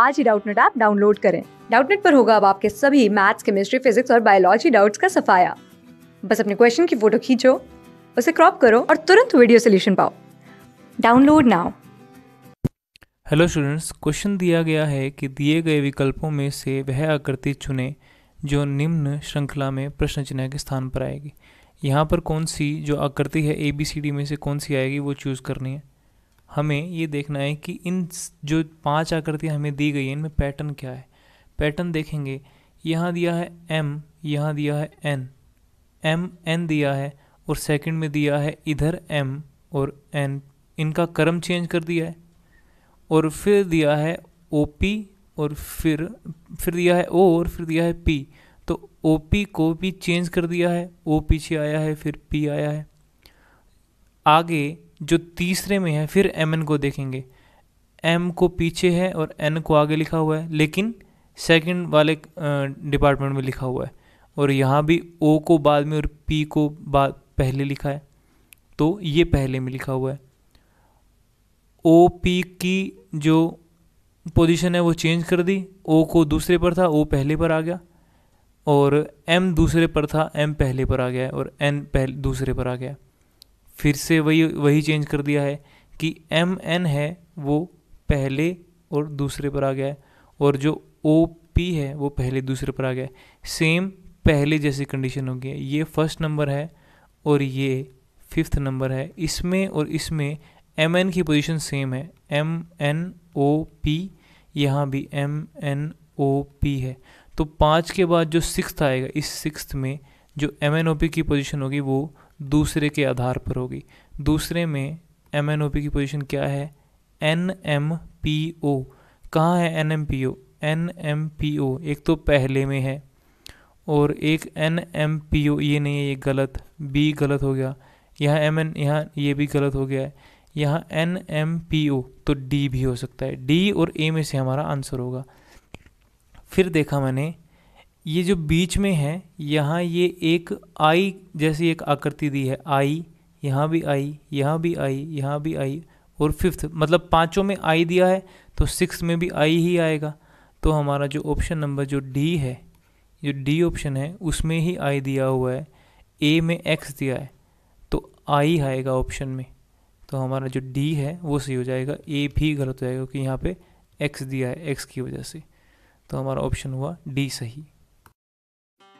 आज ही Doubtnut app download करें डाउटनेट पर होगा अब आपके सभी मैथ्स केमिस्ट्री फिजिक्स और बायोलॉजी डाउट्स का सफाया बस अपने क्वेश्चन की फोटो खींचो उसे क्रॉप करो और तुरंत वीडियो सोल्यूशन पाओ download now hello students question दिया गया है कि दिए गए विकल्पों में से वह आकृति चुने जो निम्न श्रृंखला में प्रश्न चिन्ह के स्थान पर आएगी यहाँ पर कौन सी जो आकृति है ए बी सी डी में से कौन सी आएगी वो चूज़ करनी है हमें ये देखना है कि इन जो पांच आकृतियाँ हमें दी गई हैं इनमें पैटर्न क्या है पैटर्न देखेंगे यहाँ दिया है एम यहाँ दिया है एन एम एन दिया है और सेकंड में दिया है इधर एम और एन इनका क्रम चेंज कर दिया है और फिर दिया है ओ पी और फिर फिर दिया है ओ और फिर दिया है पी तो ओ पी को भी चेंज कर दिया है ओ पीछे आया है फिर पी आया है आगे जो तीसरे में है फिर एम एन को देखेंगे एम को पीछे है और एन को आगे लिखा हुआ है लेकिन सेकंड वाले डिपार्टमेंट में लिखा हुआ है और यहाँ भी ओ को बाद में और पी को बाद पहले लिखा है तो ये पहले में लिखा हुआ है ओ पी की जो पोजीशन है वो चेंज कर दी ओ को दूसरे पर था ओ पहले पर आ गया और एम दूसरे पर था एम पहले पर आ गया और एन पहले दूसरे पर आ गया फिर से वही वही चेंज कर दिया है कि एम एन है वो पहले और दूसरे पर आ गया है और जो ओ पी है वो पहले दूसरे पर आ गया है सेम पहले जैसी कंडीशन होगी ये फर्स्ट नंबर है और ये फिफ्थ नंबर है इसमें और इसमें एम एन की पोजीशन सेम है एम एन ओ पी यहाँ भी एम एन ओ पी है तो पाँच के बाद जो सिक्स आएगा इस सिक्स में जो एम एन ओ पी की पोजीशन होगी वो दूसरे के आधार पर होगी दूसरे में एम एन ओ पी की पोजीशन क्या है एन एम पी ओ कहाँ है N M P O N M P O एक तो पहले में है और एक एन एम पी ओ ये नहीं है ये गलत बी गलत हो गया यहाँ एम एन यहाँ ये भी गलत हो गया है यहाँ एन एम पी ओ तो डी भी हो सकता है डी और ए में से हमारा आंसर होगा फिर देखा मैंने ये जो बीच में है यहाँ ये एक आई जैसी एक आकृति दी है आई यहाँ भी आई यहाँ भी आई यहाँ भी आई और फिफ्थ मतलब पाँचों में आई दिया है तो सिक्स में भी आई ही आएगा तो हमारा जो ऑप्शन नंबर जो डी है जो डी ऑप्शन है उसमें ही आई दिया हुआ है ए में एक्स दिया है तो आई आएगा ऑप्शन में तो हमारा जो डी है वो सही हो जाएगा ए भी गलत हो जाएगा क्योंकि यहाँ पे एक्स दिया है एक्स की वजह से तो हमारा ऑप्शन हुआ डी सही